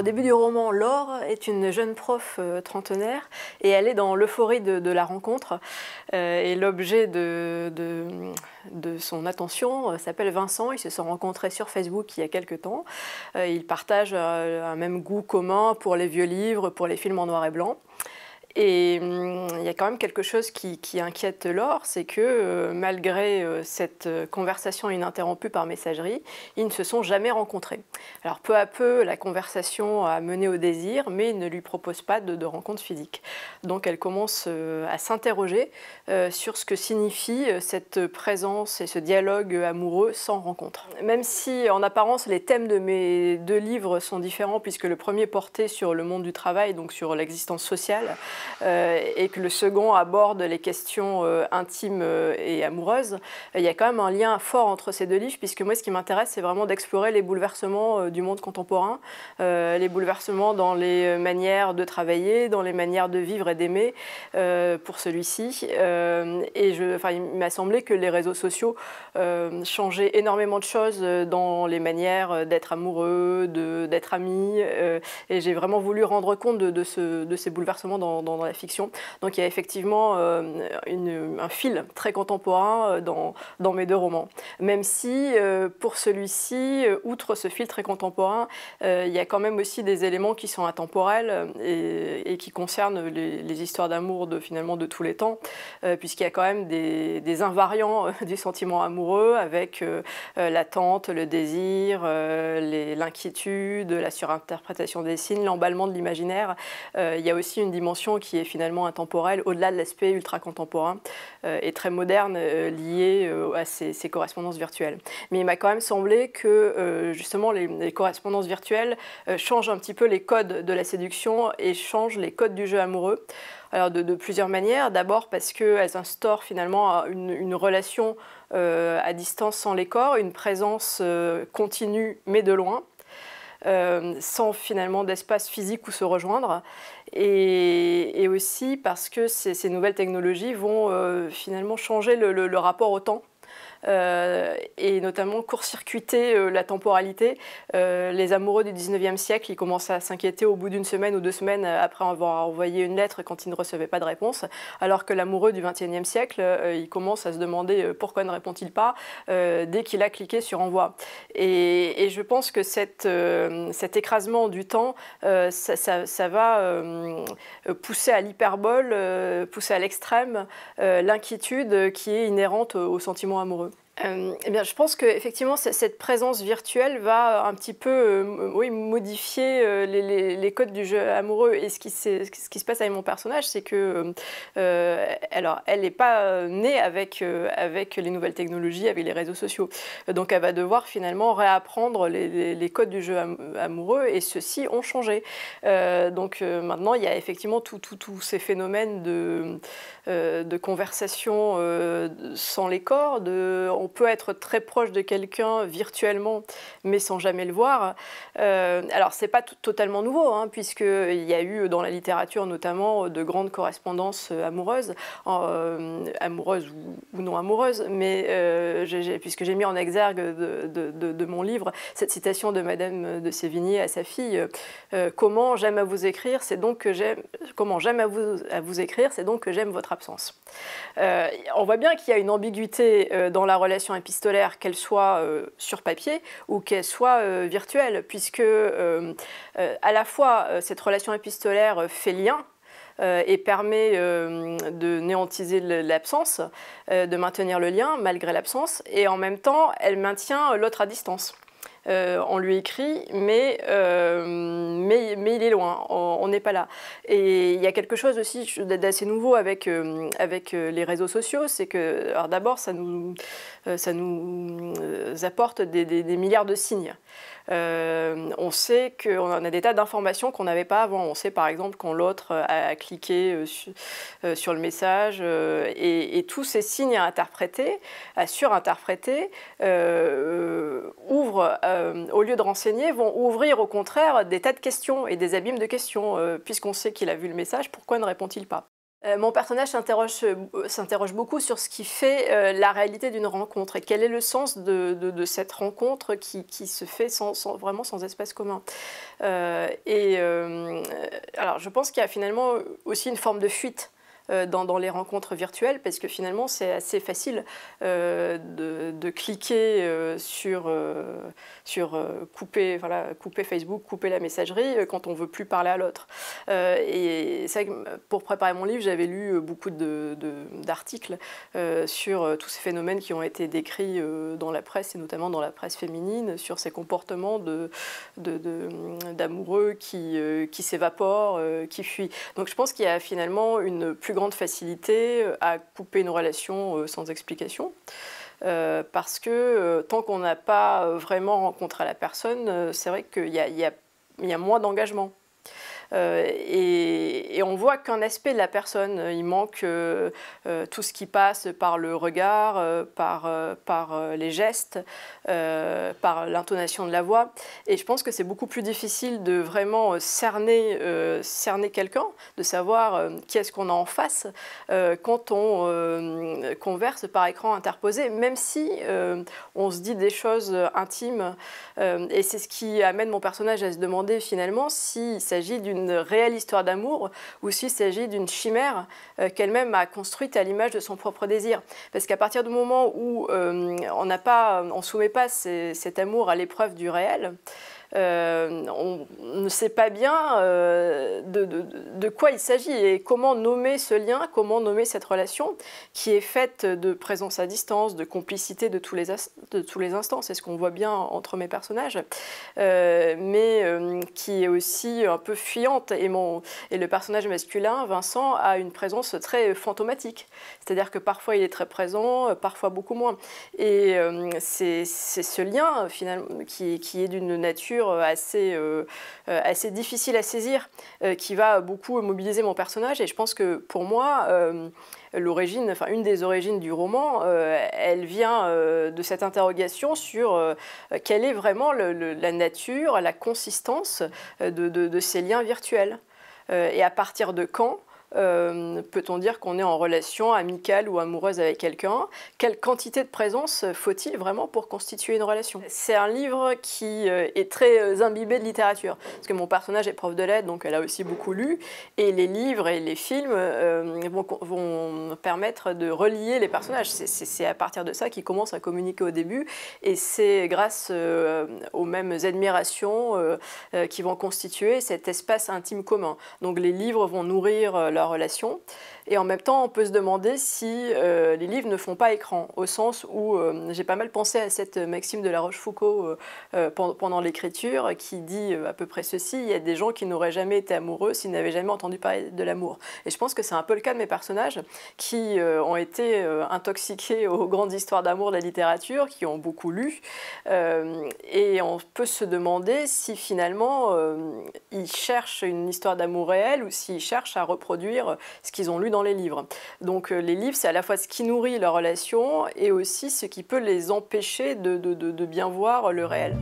Au début du roman, Laure est une jeune prof euh, trentenaire et elle est dans l'euphorie de, la rencontre. Euh, et l'objet de, son attention euh, s'appelle Vincent. Ils se sont rencontrés sur Facebook il y a quelques temps. ils partagent un même goût commun pour les vieux livres, pour les films en noir et blanc. Et hum, il y a quand même quelque chose qui, inquiète Laure, c'est que euh, malgré euh, cette euh, conversation ininterrompue par messagerie, ils ne se sont jamais rencontrés. Alors peu à peu, la conversation a mené au désir, mais ne lui propose pas de, rencontre physique. Donc elle commence à s'interroger sur ce que signifie cette présence et ce dialogue amoureux sans rencontre. Même si en apparence les thèmes de mes deux livres sont différents, puisque le premier portait sur le monde du travail, donc sur l'existence sociale, euh, et que le second aborde les questions euh, intimes euh, et amoureuses, il y a quand même un lien fort entre ces deux livres, puisque moi, ce qui m'intéresse, c'est vraiment d'explorer les bouleversements du monde contemporain, les bouleversements dans les manières de travailler, dans les manières de vivre et d'aimer pour celui-ci. et je, il m'a semblé que les réseaux sociaux changeaient énormément de choses dans les manières d'être amoureux, d'être amis, et j'ai vraiment voulu rendre compte de, ces bouleversements dans, dans dans, la fiction. Donc il y a effectivement euh, une, un fil très contemporain euh, dans, dans mes deux romans. Même si euh, pour celui-ci, outre ce fil très contemporain, il y a quand même aussi des éléments qui sont intemporels et, qui concernent les, histoires d'amour de finalement de tous les temps, puisqu'il y a quand même des, des invariants du sentiment amoureux avec l'attente, le désir, l'inquiétude, la surinterprétation des signes, l'emballement de l'imaginaire. il y a aussi une dimension qui est finalement intemporel, au-delà de l'aspect ultra-contemporain et euh, très moderne euh, lié euh, à ces, correspondances virtuelles. Mais il m'a quand même semblé que justement les, correspondances virtuelles changent un petit peu les codes de la séduction et changent les codes du jeu amoureux. Alors de, plusieurs manières. D'abord parce qu'elles instaurent finalement une, relation à distance sans les corps, une présence continue mais de loin. sans finalement d'espace physique où se rejoindre et, aussi parce que ces, nouvelles technologies vont euh, finalement changer le, rapport au temps euh, et notamment court-circuiter euh, la temporalité. Euh, les amoureux du 19e siècle, ils commencent à s'inquiéter au bout d'une semaine ou deux semaines après avoir envoyé une lettre quand ils ne recevaient pas de réponse, alors que l'amoureux du 21e siècle, il commence à se demander pourquoi ne répond-il pas dès qu'il a cliqué sur envoi. Et, je pense que cette, cet écrasement du temps, ça, ça va pousser à l'hyperbole, pousser à l'extrême l'inquiétude qui est inhérente au sentiment amoureux. Euh, eh je pense que effectivement cette présence virtuelle va euh, un petit peu euh, oui, modifier les, codes du jeu amoureux. Et ce qui, ce qui se passe avec mon personnage, c'est que alors elle n'est pas née avec avec les nouvelles technologies, avec les réseaux sociaux. Donc elle va devoir finalement réapprendre les, codes du jeu amoureux et ceux-ci ont changé. donc maintenant il y a effectivement tous ces phénomènes de de conversation sans les corps, de peut être très proche de quelqu'un virtuellement, mais sans jamais le voir. Euh, alors, c'est pas totalement nouveau, hein, puisqu'il y a eu dans la littérature notamment de grandes correspondances euh, amoureuses, euh, amoureuses ou, non amoureuses, mais euh, puisque j'ai mis en exergue de, de, mon livre cette citation de Madame de Sévigné à sa fille Comment j'aime à vous écrire, c'est donc que j'aime. Comment j'aime à vous, à vous écrire, c'est donc que j'aime votre absence. on voit bien qu'il y a une ambiguïté dans la relation épistolaire, qu'elle soit euh, sur papier ou qu'elle soit euh, virtuelle, puisque euh, à la fois cette relation épistolaire fait lien et permet de néantiser l'absence, de maintenir le lien malgré l'absence, et en même temps, elle maintient l'autre à distance. Euh, on lui écrit, euh, mais, mais, il est loin, on n'est pas là. Et il y a quelque chose aussi d'assez nouveau avec, euh, avec les réseaux sociaux, c'est que, d'abord, ça nous, ça nous apporte des milliards de signes. Euh, on sait qu'on a des tas d'informations qu'on n'avait pas avant. On sait par exemple quand l'autre euh, a cliqué euh, sur le message et, tous ces signes à interpréter, à surinterpréter, ouvrent, au lieu de renseigner, vont ouvrir au contraire des tas de questions et des abîmes de questions. Puisqu'on sait qu'il a vu le message, pourquoi ne répond-il pas euh, mon personnage euh, s'interroge beaucoup sur ce qui fait euh, la réalité d'une rencontre et quel est le sens de, cette rencontre qui, se fait vraiment sans espace commun. et alors je pense qu'il y a finalement aussi une forme de fuite euh, dans, les rencontres virtuelles, parce que finalement, c'est assez facile euh, de, cliquer euh, sur, sur couper, voilà, couper Facebook, couper la messagerie quand on veut plus parler à l'autre. et c'est vrai que pour préparer mon livre, j'avais lu beaucoup d'articles de, sur tous ces phénomènes qui ont été décrits dans la presse, et notamment dans la presse féminine, sur ces comportements de, d'amoureux qui, qui s'évaporent, qui fuient. Donc je pense qu'il y a finalement une plus grande grande facilité euh, à couper une relation euh, sans explication. Euh, parce que tant qu'on n'a pas vraiment rencontré la personne, c'est vrai qu'il y a, moins d'engagement. Euh, et, on voit qu'un aspect de la personne, euh, il manque euh, tout ce qui passe par le regard, par, par les gestes, par l'intonation de la voix. Et je pense que c'est beaucoup plus difficile de vraiment cerner, cerner quelqu'un, de savoir qui est-ce qu'on a en face quand on converse par écran interposé, même si on se dit des choses intimes. et c'est ce qui amène mon personnage à se demander finalement s'il s'agit d'une une réelle histoire d'amour ou s'il s'agit d'une chimère euh, qu'elle-même a construite à l'image de son propre désir. Parce qu'à partir du moment où euh, on n'a pas, on soumet pas cet amour à l'épreuve du réel, euh, on ne sait pas bien euh, de, quoi il s'agit et comment nommer ce lien, comment nommer cette relation qui est faite de présence à distance, de complicité de tous les, de tous les instants, c'est ce qu'on voit bien entre mes personnages, euh, mais qui est aussi un peu fuyante. Et, mon, et le personnage masculin, Vincent, a une présence très fantomatique, c'est-à-dire que parfois il est très présent, parfois beaucoup moins. Et c'est ce lien finalement qui, qui est d'une nature euh, assez, euh, euh, assez difficile à saisir qui va beaucoup mobiliser mon personnage. Et je pense que pour moi, l'origine, enfin une des origines du roman, elle vient de cette interrogation sur quelle est vraiment la nature, la consistance de, de, de ces liens virtuels. et à partir de quand euh, peut-on dire qu'on est en relation amicale ou amoureuse avec quelqu'un Quelle quantité de présence faut-il vraiment pour constituer une relation C'est un livre qui euh, est très euh, imbibé de littérature, parce que mon personnage est prof de lettres, donc elle a aussi beaucoup lu, et les livres et les films vont, permettre de relier les personnages. C'est à partir de ça qu'ils commencent à communiquer au début, et c'est grâce aux mêmes admirations qui vont constituer cet espace intime commun. Donc les livres vont nourrir relation. Et en même temps, on peut se demander si euh, les livres ne font pas écran, au sens où euh, j'ai pas mal pensé à cette maxime de La Rochefoucauld euh, pendant l'écriture, qui dit à peu près ceci il y a des gens qui n'auraient jamais été amoureux s'ils n'avaient jamais entendu parler de l'amour. Et je pense que c'est un peu le cas de mes personnages qui ont été intoxiqués aux grandes histoires d'amour de la littérature, qui ont beaucoup lu, et on peut se demander si finalement ils cherchent une histoire d'amour réelle ou s'ils cherchent à reproduire ce qu'ils ont lu dans les livres. Donc euh, les livres, c'est à la fois ce qui nourrit leur relation et aussi ce qui peut les empêcher de bien voir le réel.